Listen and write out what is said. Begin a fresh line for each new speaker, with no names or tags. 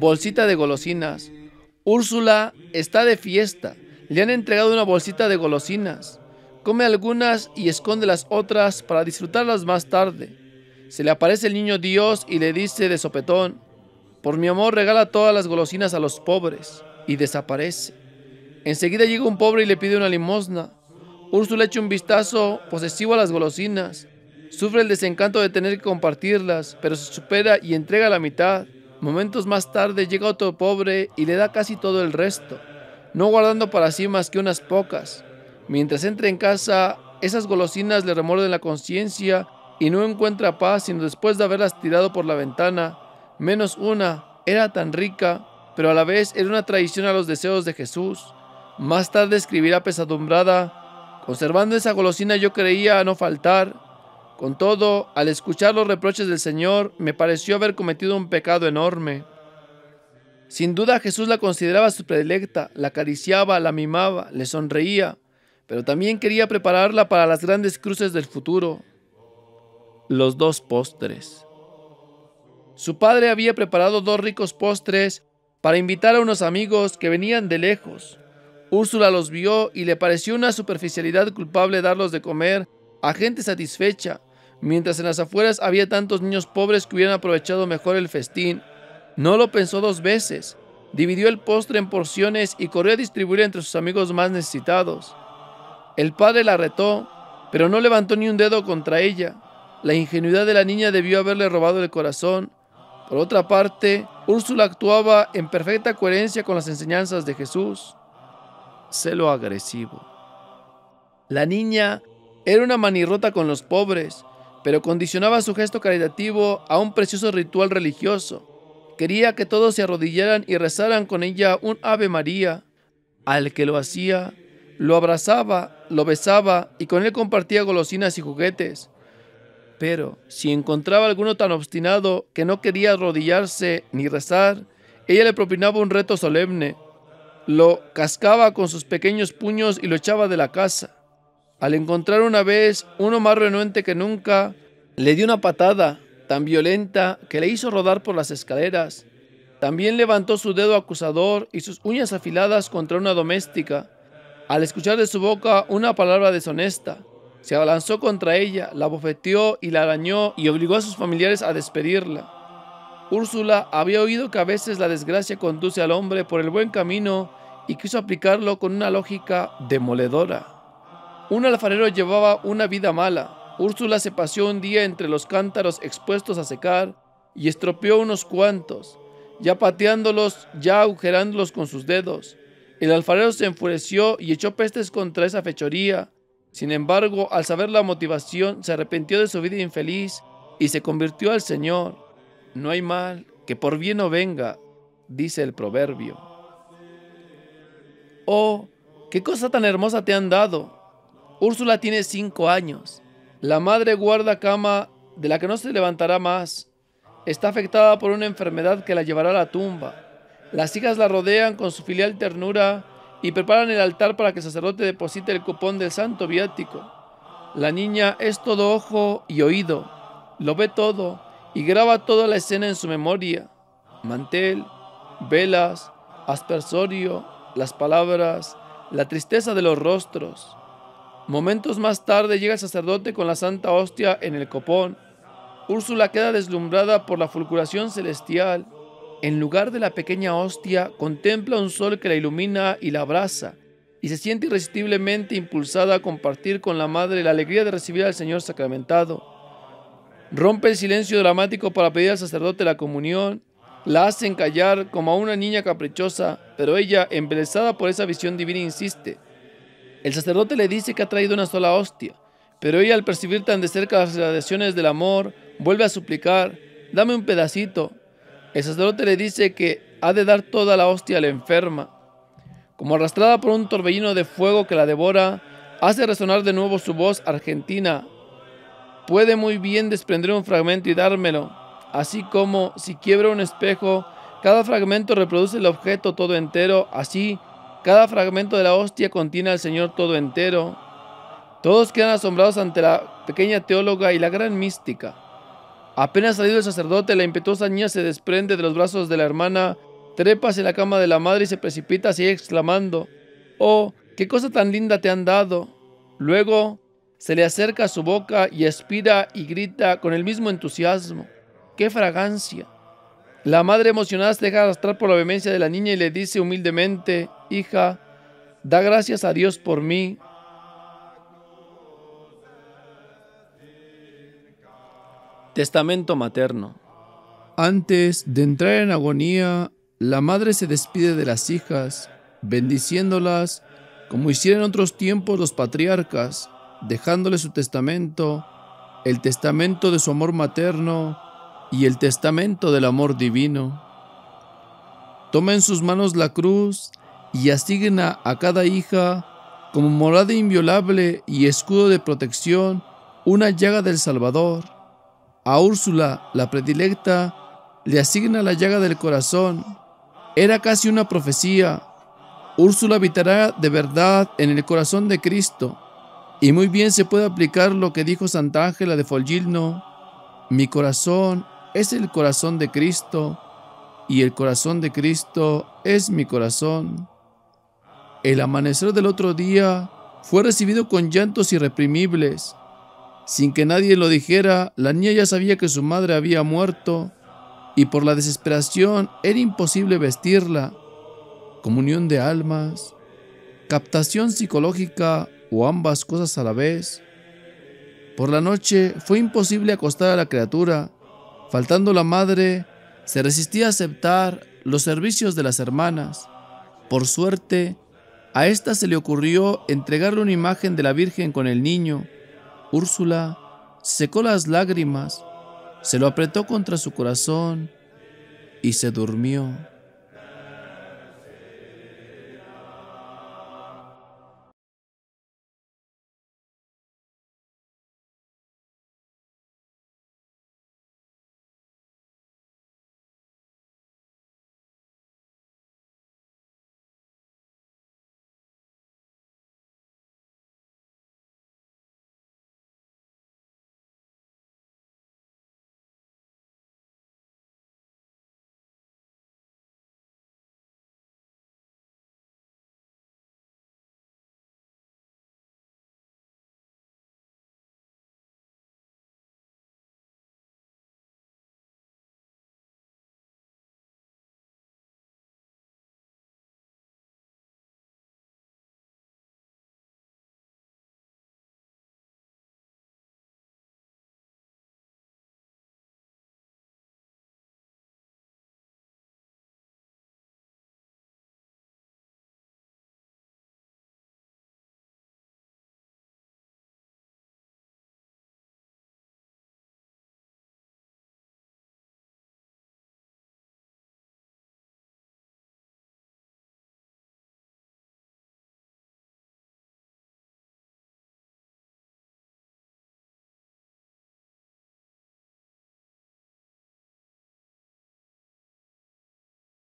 bolsita de golosinas. Úrsula está de fiesta. Le han entregado una bolsita de golosinas. Come algunas y esconde las otras para disfrutarlas más tarde. Se le aparece el niño Dios y le dice de sopetón, por mi amor regala todas las golosinas a los pobres. Y desaparece. Enseguida llega un pobre y le pide una limosna. Úrsula echa un vistazo posesivo a las golosinas. Sufre el desencanto de tener que compartirlas, pero se supera y entrega la mitad. Momentos más tarde llega otro pobre y le da casi todo el resto, no guardando para sí más que unas pocas. Mientras entra en casa, esas golosinas le remuerden la conciencia y no encuentra paz sino después de haberlas tirado por la ventana. Menos una, era tan rica, pero a la vez era una traición a los deseos de Jesús. Más tarde escribirá pesadumbrada, conservando esa golosina yo creía no faltar, con todo, al escuchar los reproches del Señor, me pareció haber cometido un pecado enorme. Sin duda Jesús la consideraba su predilecta, la acariciaba, la mimaba, le sonreía, pero también quería prepararla para las grandes cruces del futuro, los dos postres. Su padre había preparado dos ricos postres para invitar a unos amigos que venían de lejos. Úrsula los vio y le pareció una superficialidad culpable darlos de comer a gente satisfecha, mientras en las afueras había tantos niños pobres que hubieran aprovechado mejor el festín. No lo pensó dos veces. Dividió el postre en porciones y corrió a distribuir entre sus amigos más necesitados. El padre la retó, pero no levantó ni un dedo contra ella. La ingenuidad de la niña debió haberle robado el corazón. Por otra parte, Úrsula actuaba en perfecta coherencia con las enseñanzas de Jesús. Celo agresivo. La niña era una manirrota con los pobres, pero condicionaba su gesto caritativo a un precioso ritual religioso. Quería que todos se arrodillaran y rezaran con ella un Ave María. Al que lo hacía, lo abrazaba, lo besaba y con él compartía golosinas y juguetes. Pero si encontraba alguno tan obstinado que no quería arrodillarse ni rezar, ella le propinaba un reto solemne. Lo cascaba con sus pequeños puños y lo echaba de la casa. Al encontrar una vez uno más renuente que nunca, le dio una patada tan violenta que le hizo rodar por las escaleras. También levantó su dedo acusador y sus uñas afiladas contra una doméstica. Al escuchar de su boca una palabra deshonesta, se abalanzó contra ella, la bofeteó y la arañó y obligó a sus familiares a despedirla. Úrsula había oído que a veces la desgracia conduce al hombre por el buen camino y quiso aplicarlo con una lógica demoledora. Un alfarero llevaba una vida mala. Úrsula se paseó un día entre los cántaros expuestos a secar y estropeó unos cuantos, ya pateándolos, ya agujerándolos con sus dedos. El alfarero se enfureció y echó pestes contra esa fechoría. Sin embargo, al saber la motivación, se arrepintió de su vida infeliz y se convirtió al Señor. No hay mal que por bien no venga, dice el proverbio. Oh, qué cosa tan hermosa te han dado, Úrsula tiene cinco años. La madre guarda cama de la que no se levantará más. Está afectada por una enfermedad que la llevará a la tumba. Las hijas la rodean con su filial ternura y preparan el altar para que el sacerdote deposite el cupón del santo viático. La niña es todo ojo y oído, lo ve todo y graba toda la escena en su memoria. Mantel, velas, aspersorio, las palabras, la tristeza de los rostros. Momentos más tarde llega el sacerdote con la Santa Hostia en el copón. Úrsula queda deslumbrada por la fulguración celestial. En lugar de la pequeña hostia, contempla un sol que la ilumina y la abraza, y se siente irresistiblemente impulsada a compartir con la madre la alegría de recibir al Señor sacramentado. Rompe el silencio dramático para pedir al sacerdote la comunión. La hacen callar como a una niña caprichosa, pero ella, embelesada por esa visión divina, insiste. El sacerdote le dice que ha traído una sola hostia, pero ella al percibir tan de cerca las radiaciones del amor, vuelve a suplicar, dame un pedacito. El sacerdote le dice que ha de dar toda la hostia a la enferma. Como arrastrada por un torbellino de fuego que la devora, hace resonar de nuevo su voz argentina. Puede muy bien desprender un fragmento y dármelo, así como si quiebra un espejo, cada fragmento reproduce el objeto todo entero, así cada fragmento de la hostia contiene al Señor todo entero. Todos quedan asombrados ante la pequeña teóloga y la gran mística. Apenas salido el sacerdote, la impetuosa niña se desprende de los brazos de la hermana, trepa en la cama de la madre y se precipita así exclamando, ¡Oh, qué cosa tan linda te han dado! Luego se le acerca a su boca y expira y grita con el mismo entusiasmo, ¡qué fragancia! La madre emocionada se deja arrastrar por la vehemencia de la niña y le dice humildemente, hija, da gracias a Dios por mí. Testamento materno. Antes de entrar en agonía, la madre se despide de las hijas, bendiciéndolas como hicieron en otros tiempos los patriarcas, dejándole su testamento, el testamento de su amor materno, y el testamento del amor divino. Toma en sus manos la cruz y asigna a cada hija como morada inviolable y escudo de protección una llaga del Salvador. A Úrsula, la predilecta, le asigna la llaga del corazón. Era casi una profecía. Úrsula habitará de verdad en el corazón de Cristo. Y muy bien se puede aplicar lo que dijo Santa Ángela de Folgilno Mi corazón es el corazón de Cristo y el corazón de Cristo es mi corazón. El amanecer del otro día fue recibido con llantos irreprimibles. Sin que nadie lo dijera, la niña ya sabía que su madre había muerto y por la desesperación era imposible vestirla. Comunión de almas, captación psicológica o ambas cosas a la vez. Por la noche fue imposible acostar a la criatura Faltando la madre, se resistía a aceptar los servicios de las hermanas. Por suerte, a ésta se le ocurrió entregarle una imagen de la Virgen con el niño. Úrsula secó las lágrimas, se lo apretó contra su corazón y se durmió.